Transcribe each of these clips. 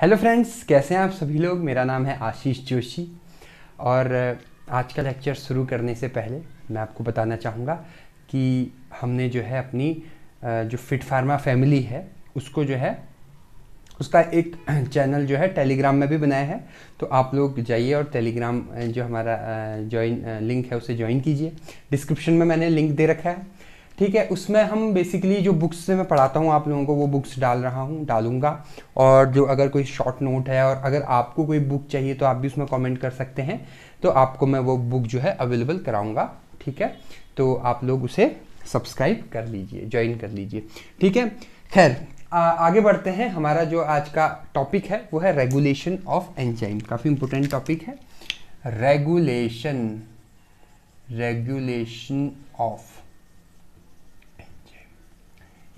hello friends कैसे हैं आप सभी लोग मेरा नाम है आशीष जोशी और आज का लेक्चर शुरू करने से पहले मैं आपको बताना चाहूँगा कि हमने जो है अपनी जो फिट फार्मा फैमिली है उसको जो है उसका एक चैनल जो है टेलीग्राम में भी बनाया है तो आप लोग जाइए और टेलीग्राम जो हमारा ज्वाइन लिंक है उसे ज्वाइन कीजिए डिस्क्रिप्शन में मैंने लिंक दे रखा है ठीक है उसमें हम बेसिकली जो बुक्स से मैं पढ़ाता हूँ आप लोगों को वो बुक्स डाल रहा हूँ डालूंगा और जो अगर कोई शॉर्ट नोट है और अगर आपको कोई बुक चाहिए तो आप भी उसमें कमेंट कर सकते हैं तो आपको मैं वो बुक जो है अवेलेबल कराऊंगा ठीक है तो आप लोग उसे सब्सक्राइब कर लीजिए ज्वाइन कर लीजिए ठीक है खैर आगे बढ़ते हैं हमारा जो आज का टॉपिक है वो है रेगुलेशन ऑफ एंजाइम काफ़ी इंपॉर्टेंट टॉपिक है रेगुलेशन रेगुलेशन ऑफ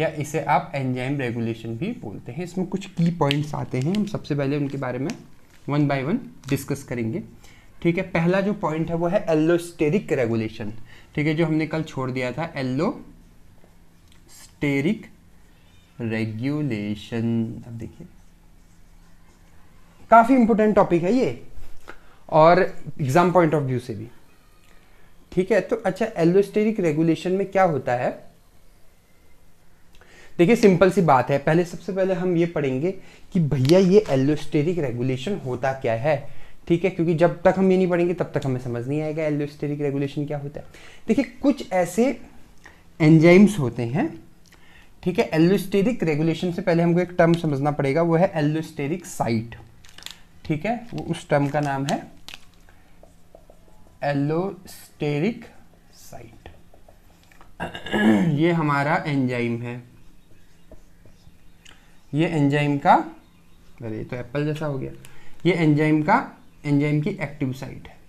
या इसे आप एंजाइम रेगुलेशन भी बोलते हैं इसमें कुछ की पॉइंट्स आते हैं हम सबसे पहले उनके बारे में वन बाय वन डिस्कस करेंगे ठीक है पहला जो पॉइंट है वो है एल्लोस्टेरिक रेगुलेशन ठीक है जो हमने कल छोड़ दिया था एल्लो स्टेरिक रेगुलेशन अब देखिए काफ़ी इंपॉर्टेंट टॉपिक है ये और एग्जाम पॉइंट ऑफ व्यू से भी ठीक है तो अच्छा एलोस्टेरिक रेगुलेशन में क्या होता है देखिए सिंपल सी बात है पहले सबसे पहले हम ये पढ़ेंगे कि भैया ये एलोस्टेरिक रेगुलेशन होता क्या है ठीक है क्योंकि जब तक हम ये नहीं पढ़ेंगे तब तक हमें समझ नहीं आएगा एलोस्टेरिक रेगुलेशन क्या होता है देखिए कुछ ऐसे एंजाइम्स होते हैं ठीक है एलोस्टेरिक रेगुलेशन से पहले हमको एक टर्म समझना पड़ेगा वो है एलोस्टेरिक साइट ठीक है वो उस टर्म का नाम है एलोस्टेरिक साइट ये हमारा एंजाइम है ये एंजाइम का अरे ये तो एप्पल जैसा हो गया ये एंजाइम का एंजाइम की एक्टिव साइट है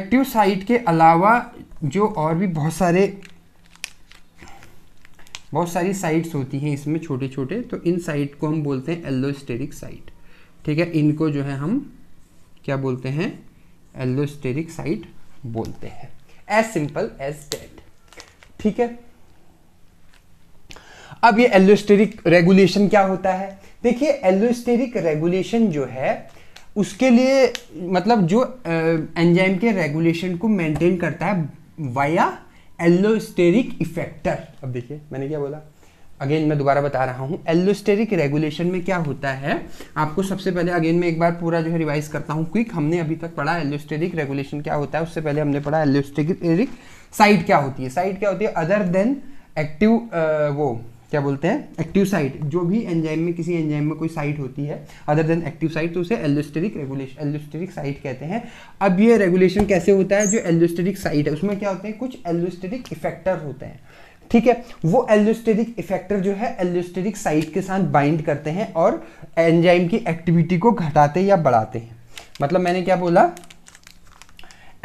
एक्टिव साइट के अलावा जो और भी बहुत सारे बहुत सारी साइट्स होती हैं इसमें छोटे छोटे तो इन साइट को हम बोलते हैं एल्लोस्टेरिक साइट ठीक है इनको जो है हम क्या बोलते हैं एल्लोस्टेरिक साइट बोलते हैं एज सिंपल एज डेट ठीक है अब ये एलोस्टेरिक रेगुलेशन क्या होता है देखिए एलोस्टेरिक रेगुलेशन जो है उसके लिए मतलब जो एंजाइम के रेगुलेशन को मेंटेन करता है वाया एलोस्टेरिक इफेक्टर अब देखिए मैंने क्या बोला अगेन मैं दोबारा बता रहा हूँ एलोस्टेरिक रेगुलेशन में क्या होता है आपको सबसे पहले अगेन मैं एक बार पूरा जो है रिवाइज करता हूँ क्विक हमने अभी तक पढ़ा एलोस्टेरिक रेगुलेशन क्या होता है उससे पहले हमने पढ़ा एलोस्टेरिक साइड क्या होती है साइड क्या होती है अदर देन एक्टिव वो क्या बोलते हैं एक्टिव साइट जो भी एंजाइम में किसी एंजाइम में कोई साइट होती है अदर देन एक्टिव साइट तो उसे एलोस्टेरिक रेगुलेशन एलोस्टेरिक साइट कहते हैं अब ये रेगुलेशन कैसे होता है जो एलोस्टेरिक साइट है उसमें क्या होते हैं कुछ एलोस्टेरिक इफेक्टर होते हैं ठीक है वो एलोस्टेरिक इफेक्टर जो है एलोस्टेरिक साइट के साथ बाइंड करते हैं और एंजाइम की एक्टिविटी को घटाते या बढ़ाते हैं मतलब मैंने क्या बोला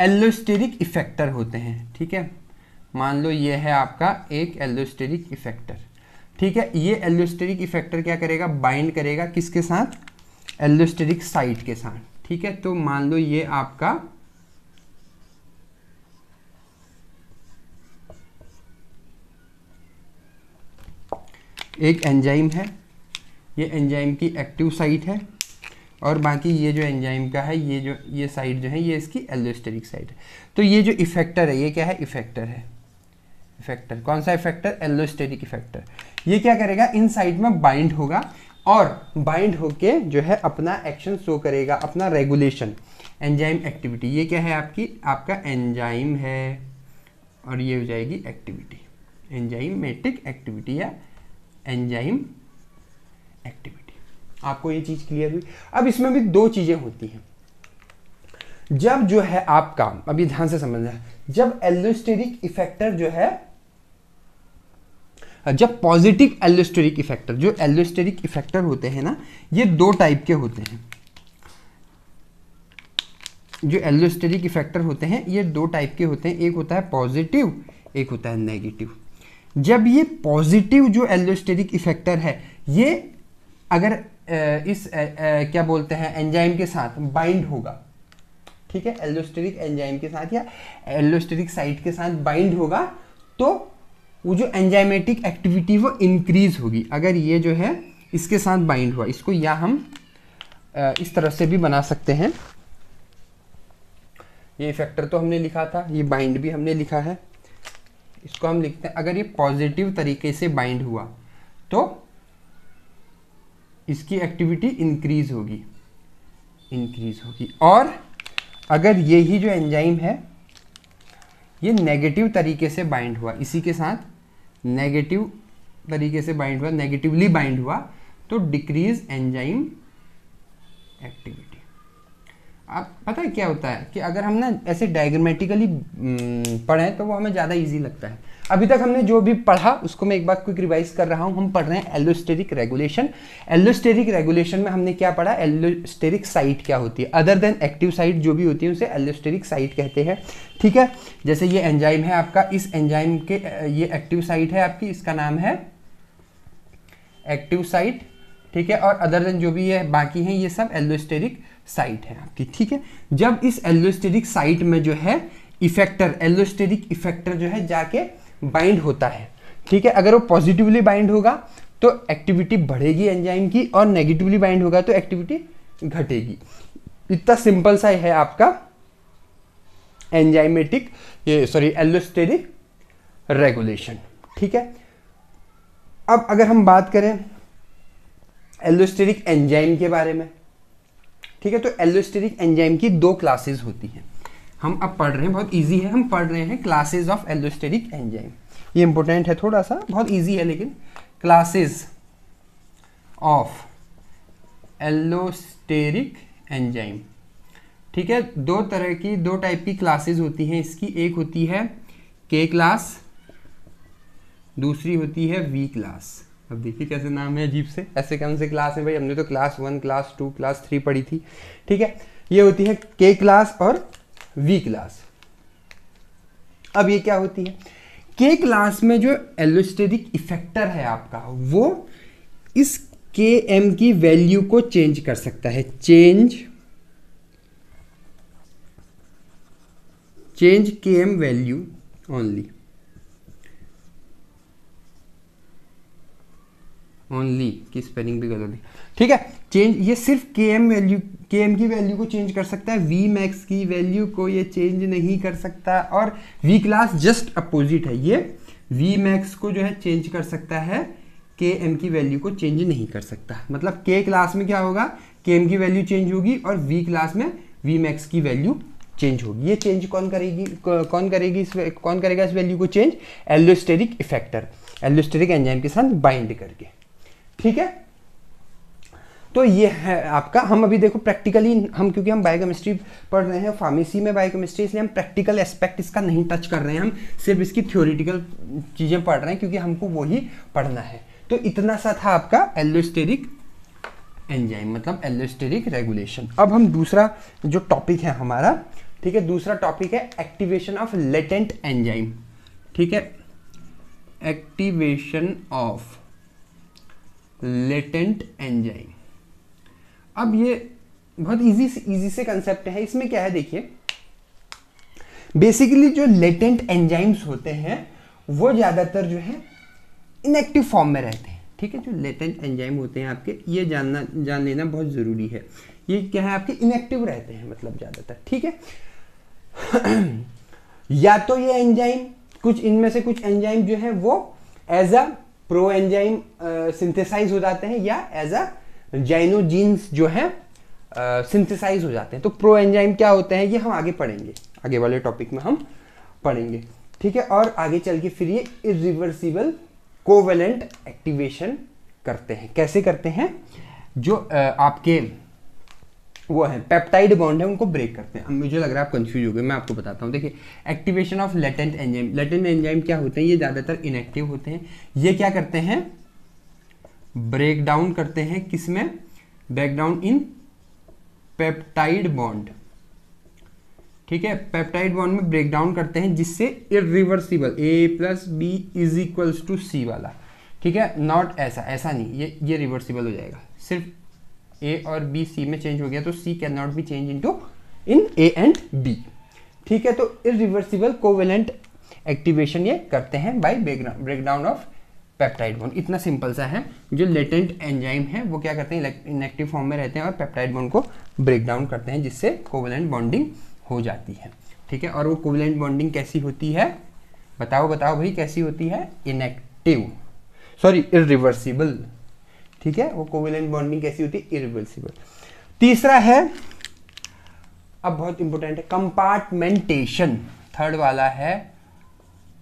एलोस्टेरिक इफेक्टर होते हैं ठीक है मान लो ये है आपका एक एलोस्टेरिक इफेक्टर ठीक है ये एलोस्टेरिक इफेक्टर क्या करेगा बाइंड करेगा किसके साथ एलोस्टेरिक साइट के साथ ठीक है तो मान लो ये आपका एक एंजाइम है ये एंजाइम की एक्टिव साइट है और बाकी ये जो एंजाइम का है ये जो ये साइट जो है ये इसकी एलोस्टेरिक साइट है तो ये जो इफेक्टर है ये क्या है इफेक्टर है इफेक्टर कौन सा इफेक्टर एलोस्टेरिक इफेक्टर ये क्या करेगा इन साइड में बाइंड होगा और बाइंड होके जो है अपना एक्शन शो करेगा अपना रेगुलेशन एंजाइम एक्टिविटी ये क्या है आपकी आपका एंजाइम है और ये हो जाएगी एक्टिविटी एंजाइमेटिक एक्टिविटी या एंजाइम एक्टिविटी आपको ये चीज़ क्लियर हुई अब इसमें भी दो चीज़ें होती हैं जब जो है आपका अभी ध्यान से समझना जब एलोस्टेरिक इफेक्टर जो है जब पॉजिटिव एलोस्टेरिक इफेक्टर जो एलोस्टेरिक इफेक्टर होते हैं ना ये दो टाइप के होते हैं जो एलोस्टेरिक इफेक्टर होते हैं ये दो टाइप के होते हैं एक होता है पॉजिटिव एक होता है नेगेटिव जब ये पॉजिटिव जो एलोस्टेरिक इफेक्टर है ये अगर इस क्या बोलते हैं एंजाइम के साथ बाइंड होगा ठीक है एलोस्टेरिक एंजाइम के साथ या एलोस्टेरिक साइट के साथ बाइंड होगा तो वो जो एंजाइमेटिक एक्टिविटी वो इंक्रीज होगी अगर ये जो है इसके साथ बाइंड हुआ इसको या हम इस तरह से भी बना सकते हैं ये फैक्टर तो हमने लिखा था ये बाइंड भी हमने लिखा है इसको हम लिखते हैं अगर ये पॉजिटिव तरीके से बाइंड हुआ तो इसकी एक्टिविटी इंक्रीज होगी इंक्रीज होगी और अगर ये ही जो एंजाइम है ये नेगेटिव तरीके से बाइंड हुआ इसी के साथ नेगेटिव तरीके से बाइंड हुआ नेगेटिवली बाइंड हुआ तो डिक्रीज एंजाइम एक्टिविटी आप पता है क्या होता है कि अगर हम ना ऐसे डायग्रामेटिकली हम्म, पढ़ें तो वो हमें ज़्यादा इजी लगता है अभी तक हमने जो भी पढ़ा उसको मैं एक बार क्विक रिवाइज कर रहा हूँ हम पढ़ रहे हैं एलोस्टेरिक रेगुलेशन एलोस्टेरिक रेगुलेशन में हमने क्या पढ़ा एलोस्टेरिक साइट क्या होती है अदर देन एक्टिव साइट जो भी होती है उसे एलोस्टेरिक साइट कहते हैं ठीक है जैसे ये एंजाइम है आपका इस एंजाइम के ये एक्टिव साइट है आपकी इसका नाम है एक्टिव साइट ठीक है और अदर देन जो भी ये बाकी हैं ये सब एलोस्टेरिक साइट है आपकी ठीक है जब इस एलोस्टेरिक साइट में जो है इफेक्टर एलोस्टेरिक इफेक्टर जो है जाके बाइंड होता है ठीक है अगर वो पॉजिटिवली बाइंड होगा तो एक्टिविटी बढ़ेगी एंजाइम की और नेगेटिवली बाइंड होगा तो एक्टिविटी घटेगी इतना सिंपल सा है आपका एंजाइमेटिक ये सॉरी एलोस्टेरिक रेगुलेशन ठीक है अब अगर हम बात करें एलोस्टेरिक एंजाइम के बारे में ठीक है तो एलोस्टेरिक एंजाइम की दो क्लासेस होती हैं हम अब पढ़ रहे हैं बहुत ईजी है हम पढ़ रहे हैं क्लासेज ऑफ एलोस्टेरिक एंजाइम ये इंपॉर्टेंट है थोड़ा सा बहुत ईजी है लेकिन क्लासेज ऑफ एलोस्टेरिक एंजाइम ठीक है दो तरह की दो टाइप की क्लासेज होती हैं इसकी एक होती है के क्लास दूसरी होती है वी क्लास अब देखिए कैसे नाम है अजीब से ऐसे कौन से क्लास है भाई हमने तो class one class two class three पढ़ी थी ठीक है ये होती है के क्लास और वी क्लास अब ये क्या होती है के क्लास में जो एलोस्टेरिक इफेक्टर है आपका वो इस के एम की वैल्यू को चेंज कर सकता है change change K M value only only की स्पेलिंग भी गलत है ठीक है चेंज ये सिर्फ K M value K M की वैल्यू को चेंज कर सकता है वी मैक्स की वैल्यू को ये चेंज नहीं कर सकता और वी क्लास जस्ट अपोजिट है ये वी मैक्स को जो है चेंज कर सकता है के एम की वैल्यू को चेंज नहीं कर सकता मतलब के क्लास में क्या होगा के एम की वैल्यू चेंज होगी और वी क्लास में वी मैक्स की वैल्यू चेंज होगी ये चेंज कौन करेगी कौन करेगी इस कौन करेगा इस वैल्यू को change allosteric effector allosteric enzyme के साथ बाइंड करके ठीक है तो ये है आपका हम अभी देखो प्रैक्टिकली हम क्योंकि हम बायोकेमिस्ट्री पढ़ रहे हैं फार्मेसी में बायोकेमिस्ट्री इसलिए हम प्रैक्टिकल एस्पेक्ट इसका नहीं टच कर रहे हैं हम सिर्फ इसकी थ्योरिटिकल चीज़ें पढ़ रहे हैं क्योंकि हमको वही पढ़ना है तो इतना सा था आपका एलोस्टेरिक एंजाइम मतलब एलोस्टेरिक रेगुलेशन अब हम दूसरा जो टॉपिक है हमारा ठीक है दूसरा टॉपिक है एक्टिवेशन ऑफ लेटेंट एंजाइम ठीक है एक्टिवेशन ऑफ लेटेंट एंजाइम अब ये बहुत इजी से इजी से कंसेप्ट है इसमें क्या है देखिए बेसिकली जो लेटेंट एंजाइम्स होते हैं वो ज़्यादातर जो है इनएक्टिव फॉर्म में रहते हैं ठीक है जो लेटेंट एंजाइम होते हैं आपके ये जानना जान लेना बहुत ज़रूरी है ये क्या है आपके इनएक्टिव रहते हैं मतलब ज़्यादातर ठीक है या तो ये एंजाइम कुछ इनमें से कुछ एंजाइम जो है वो as a pro enzyme synthesise हो जाते हैं या एज अ जाइनोजीन्स जो है सिंथेसाइज हो जाते हैं तो प्रो एंजाइम क्या होते हैं ये हम आगे पढ़ेंगे आगे वाले टॉपिक में हम पढ़ेंगे ठीक है और आगे चल के फिर ये इरिवर्सिबल कोवेलेंट एक्टिवेशन करते हैं कैसे करते हैं जो आपके वो है पेप्टाइड बॉन्ड है उनको ब्रेक करते हैं मुझे लग रहा है आप कंफ्यूज हो गए मैं आपको बताता हूँ देखिए activation of latent enzyme latent enzyme क्या होते हैं ये ज़्यादातर इनएक्टिव होते हैं ये क्या करते हैं ब्रेक डाउन करते हैं किसमें break down in peptide bond ठीक है पेप्टाइड बॉन्ड में ब्रेक डाउन करते हैं जिससे irreversible A plus B is equals to C वाला ठीक है नॉट ऐसा ऐसा नहीं ये ये रिवर्सिबल हो जाएगा सिर्फ ए और बी सी में चेंज हो गया तो C can not be change to in A and B ठीक है तो इरिवर्सिबल कोवेलेंट एक्टिवेशन ये करते हैं by break down of peptide bond इतना सिंपल सा है जो लेटेंट एंजाइम है वो क्या करते हैं इनएक्टिव फॉर्म में रहते हैं और पेप्टाइड बोन को ब्रेक डाउन करते हैं जिससे कोवलेंट बॉन्डिंग हो जाती है ठीक है और वो कोवलेंट बॉन्डिंग कैसी होती है बताओ बताओ भाई कैसी होती है इनएक्टिव सॉरी इरिवर्सिबल ठीक है वो कोवलेंट बॉन्डिंग कैसी होती है इरिवर्सिबल तीसरा है अब बहुत इंपॉर्टेंट है कंपार्टमेंटेशन थर्ड वाला है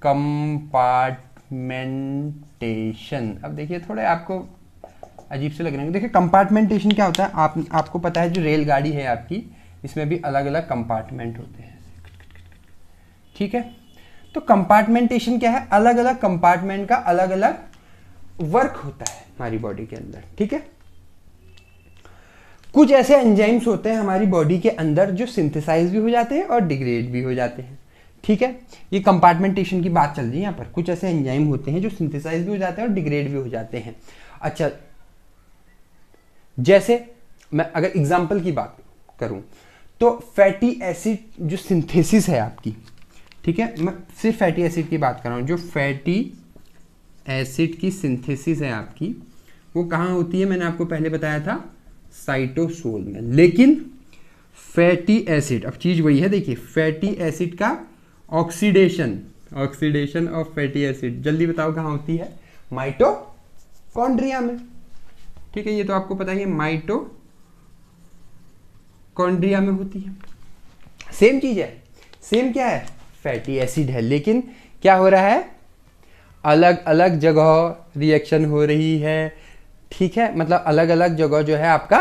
कंपार्ट कंपार्टमेंटेशन अब देखिए थोड़े आपको अजीब से लग रहे हैं देखिए कंपार्टमेंटेशन क्या होता है आप आपको पता है जो रेलगाड़ी है आपकी इसमें भी अलग अलग कंपार्टमेंट होते हैं ठीक है तो कंपार्टमेंटेशन क्या है अलग अलग कंपार्टमेंट का अलग अलग वर्क होता है हमारी बॉडी के अंदर ठीक है कुछ ऐसे एंजाइम्स होते हैं हमारी बॉडी के अंदर जो सिंथेसाइज भी हो जाते हैं और डिग्रेड भी हो जाते हैं ठीक है ये कंपार्टमेंटेशन की बात चल रही है यहाँ पर कुछ ऐसे एंजाइम होते हैं जो सिंथेसाइज भी हो जाते हैं और डिग्रेड भी हो जाते हैं अच्छा जैसे मैं अगर एग्जाम्पल की बात करूँ तो फैटी एसिड जो सिंथेसिस है आपकी ठीक है मैं सिर्फ फैटी एसिड की बात कर रहा हूँ जो फैटी एसिड की सिंथेसिस है आपकी वो कहाँ होती है मैंने आपको पहले बताया था साइटोसोल में लेकिन फैटी एसिड अब चीज़ वही है देखिए फैटी एसिड का oxidation oxidation of fatty acid जल्दी बताओ कहाँ होती है माइटोकॉन्ड्रिया में ठीक है ये तो आपको पता ही है माइटोकॉन्ड्रिया में होती है सेम चीज है सेम क्या है फैटी एसिड है लेकिन क्या हो रहा है अलग अलग जगह रिएक्शन हो रही है ठीक है मतलब अलग अलग जगह जो है आपका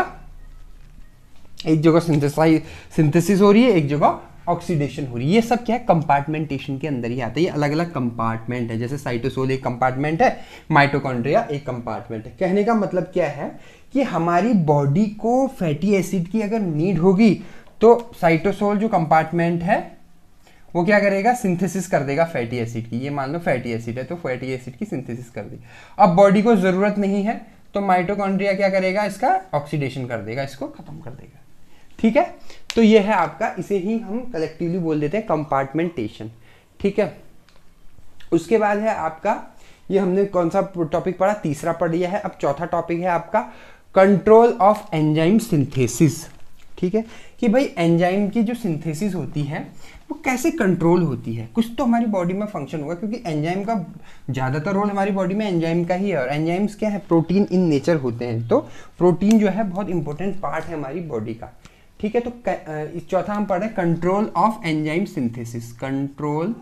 एक जगह सिंथेसाइज सिंथेसिस हो रही है एक जगह ऑक्सीडेशन हो रही है ये सब क्या है कंपार्टमेंटेशन के अंदर ही आता है ये अलग अलग कंपार्टमेंट है जैसे साइटोसोल एक कंपार्टमेंट है माइटोकॉन्ड्रिया एक कंपार्टमेंट है कहने का मतलब क्या है कि हमारी बॉडी को फैटी एसिड की अगर नीड होगी तो साइटोसोल जो कंपार्टमेंट है वो क्या करेगा सिंथेसिस कर देगा फैटी एसिड की ये मान लो फैटी एसिड है तो फैटी एसिड की सिंथेसिस कर देगी अब बॉडी को ज़रूरत नहीं है तो माइटोकॉन्ड्रिया क्या करेगा इसका ऑक्सीडेशन कर देगा इसको ख़त्म कर देगा ठीक है तो ये है आपका इसे ही हम कलेक्टिवली बोल देते हैं कंपार्टमेंटेशन ठीक है उसके बाद है आपका ये हमने कौन सा टॉपिक पढ़ा तीसरा पढ़ लिया है अब चौथा टॉपिक है आपका कंट्रोल ऑफ एंजाइम सिंथेसिस ठीक है कि भाई एंजाइम की जो सिंथेसिस होती है वो कैसे कंट्रोल होती है कुछ तो हमारी बॉडी में फंक्शन होगा क्योंकि एंजाइम का ज़्यादातर रोल हमारी बॉडी में एंजाइम का ही है और एंजाइम्स क्या है प्रोटीन इन नेचर होते हैं तो प्रोटीन जो है बहुत इंपॉर्टेंट पार्ट है हमारी बॉडी का ठीक है तो चौथा हम पढ़ रहे हैं control of enzyme synthesis control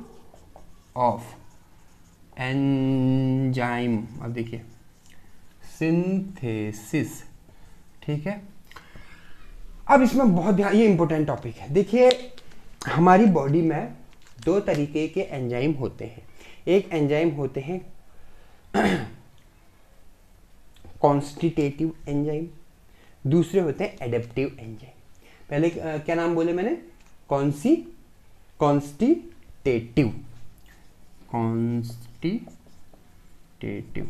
of enzyme अब देखिए सिंथेसिस ठीक है अब इसमें बहुत ध्यान ये इंपॉर्टेंट टॉपिक है देखिए हमारी बॉडी में दो तरीके के एंजाइम होते हैं एक एंजाइम होते हैं कॉन्स्टिटेटिव एंजाइम दूसरे होते हैं एडेप्टिव एंजाइम पहले क्या नाम बोले मैंने कॉन्सी कॉन्स्टिटेटिव कॉन्स्टिटेटिव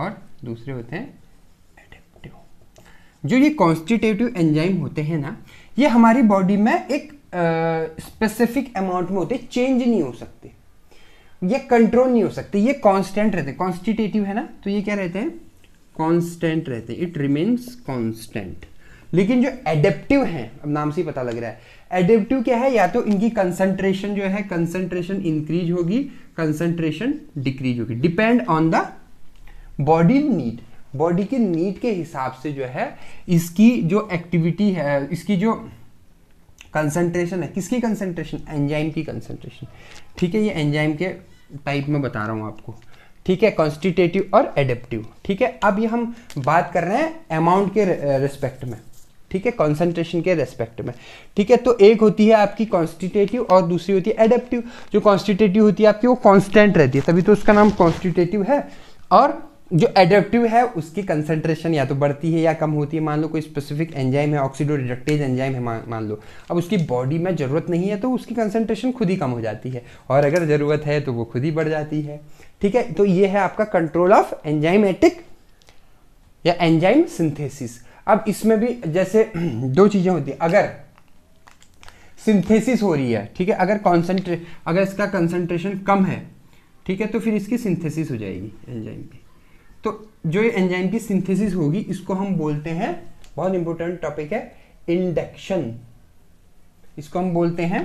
और दूसरे होते हैं एडेप्टिव जो ये कॉन्स्टिटेटिव एंजाइम होते हैं ना ये हमारी बॉडी में एक स्पेसिफिक अमाउंट में होते चेंज नहीं हो सकते ये कंट्रोल नहीं हो सकते ये कांस्टेंट रहते कॉन्स्टिटेटिव है ना तो ये क्या रहते हैं कांस्टेंट रहते इट रिमेन्स कांस्टेंट लेकिन जो एडेप्टिव हैं अब नाम से ही पता लग रहा है एडेप्टिव क्या है या तो इनकी कंसंट्रेशन जो है कंसंट्रेशन इंक्रीज होगी कंसंट्रेशन डिक्रीज होगी depend on the body need body के नीड के हिसाब से जो है इसकी जो एक्टिविटी है इसकी जो कंसंट्रेशन है किसकी कंसंट्रेशन एंजाइम की कंसंट्रेशन ठीक है ये एंजाइम के टाइप में बता रहा हूँ आपको ठीक है कॉन्स्टिटेटिव और एडेप्टिव ठीक है अब ये हम बात कर रहे हैं अमाउंट के रिस्पेक्ट में ठीक है कॉन्सेंट्रेशन के रेस्पेक्ट में ठीक है तो एक होती है आपकी कॉन्स्टिटेटिव और दूसरी होती है एडेप्टिव जो कॉन्स्टिटेटिव होती है आपकी वो कॉन्स्टेंट रहती है तभी तो उसका नाम कॉन्स्टिटेटिव है और जो एडेप्टिव है उसकी कंसंट्रेशन या तो बढ़ती है या कम होती है मान लो कोई स्पेसिफिक एंजाइम है रिडक्टेज एंजाइम है मान लो अब उसकी बॉडी में ज़रूरत नहीं है तो उसकी कंसंट्रेशन खुद ही कम हो जाती है और अगर ज़रूरत है तो वो खुद ही बढ़ जाती है ठीक है तो ये है आपका कंट्रोल ऑफ एंजाइमेटिक या एंजाइम सिंथेसिस अब इसमें भी जैसे दो चीज़ें होती हैं अगर सिंथेसिस हो रही है ठीक है अगर कॉन्सेंट्रे अगर इसका कंसंट्रेशन कम है ठीक है तो फिर इसकी सिंथेसिस हो जाएगी एंजाइम की तो जो ये एंजाइम की सिंथेसिस होगी इसको हम बोलते हैं बहुत इंपॉर्टेंट टॉपिक है इंडक्शन इसको हम बोलते हैं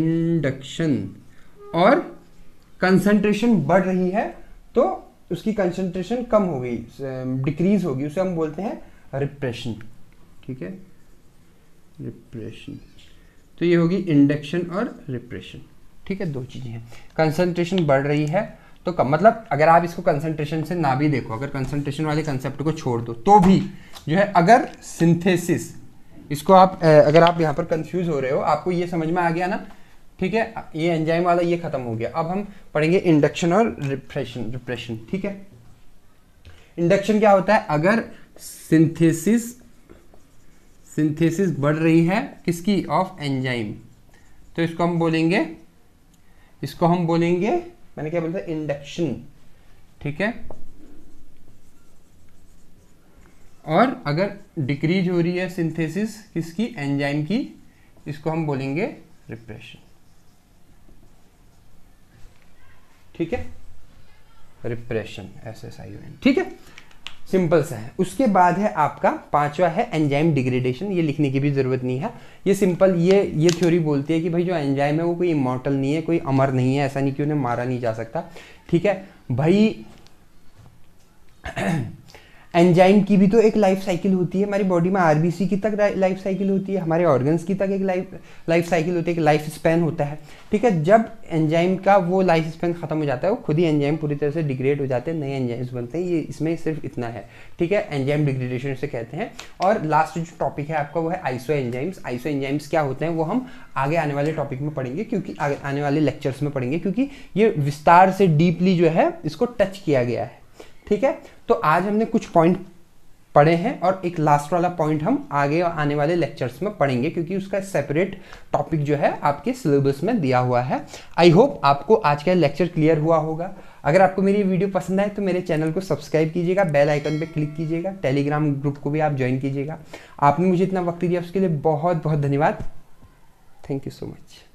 इंडक्शन और कंसंट्रेशन बढ़ रही है तो उसकी कंसंट्रेशन कम हो गई डिक्रीज होगी उसे हम बोलते हैं रिप्रेशन ठीक है रिप्रेशन तो ये होगी इंडक्शन और रिप्रेशन ठीक है दो चीज़ें हैं कंसंट्रेशन बढ़ रही है तो कम मतलब अगर आप इसको कंसंट्रेशन से ना भी देखो अगर कंसंट्रेशन वाले कंसेप्ट को छोड़ दो तो भी जो है अगर सिंथेसिस इसको आप अगर आप यहां पर कंफ्यूज हो रहे हो आपको ये समझ में आ गया ना ठीक है ये एंजाइम वाला ये खत्म हो गया अब हम पढ़ेंगे इंडक्शन और रिप्रेशन रिप्रेशन ठीक है इंडक्शन क्या होता है अगर सिंथेसिस सिंथेसिस बढ़ रही है किसकी ऑफ एंजाइम तो इसको हम बोलेंगे इसको हम बोलेंगे मैंने क्या बोलता था इंडक्शन ठीक है और अगर डिक्रीज हो रही है सिंथेसिस किसकी एंजाइम की इसको हम बोलेंगे रिप्रेशन ठीक है repression S S I N ठीक है सिंपल सा है उसके बाद है आपका पांचवा है एंजाइम डिग्रेडेशन ये लिखने की भी ज़रूरत नहीं है ये सिंपल ये ये थ्योरी बोलती है कि भाई जो एंजाइम है वो कोई इमोटल नहीं है कोई अमर नहीं है ऐसा नहीं कि उन्हें मारा नहीं जा सकता ठीक है भाई एंजाइम की भी तो एक लाइफ साइकिल होती है हमारी बॉडी में आरबीसी की तक लाइफ साइकिल होती है हमारे ऑर्गन्स की तक एक लाइफ लाइफ साइकिल होती है एक लाइफ स्पैन होता है ठीक है जब एंजाइम का वो लाइफ स्पैन खत्म हो जाता है वो खुद ही एंजाइम पूरी तरह से डिग्रेड हो जाते हैं नए एंजाइम्स बनते हैं ये इसमें सिर्फ इतना है ठीक है एंजाइम डिग्रेडेशन से कहते हैं और लास्ट जो टॉपिक है आपका वो है आइसो एंजाइम्स आइसो एंजाइम्स क्या होते हैं वो हम आगे आने वाले टॉपिक में पढ़ेंगे क्योंकि आने वाले लेक्चर्स में पढ़ेंगे क्योंकि ये विस्तार से डीपली जो है इसको टच किया गया है ठीक है तो आज हमने कुछ पॉइंट पढ़े हैं और एक लास्ट वाला पॉइंट हम आगे आने वाले लेक्चर्स में पढ़ेंगे क्योंकि उसका सेपरेट टॉपिक जो है आपके सिलेबस में दिया हुआ है आई होप आपको आज का लेक्चर क्लियर हुआ होगा अगर आपको मेरी वीडियो पसंद आए तो मेरे चैनल को सब्सक्राइब कीजिएगा बेल आइकन पर क्लिक कीजिएगा टेलीग्राम ग्रुप को भी आप ज्वाइन कीजिएगा आपने मुझे इतना वक्त दिया उसके लिए बहुत बहुत धन्यवाद थैंक यू सो मच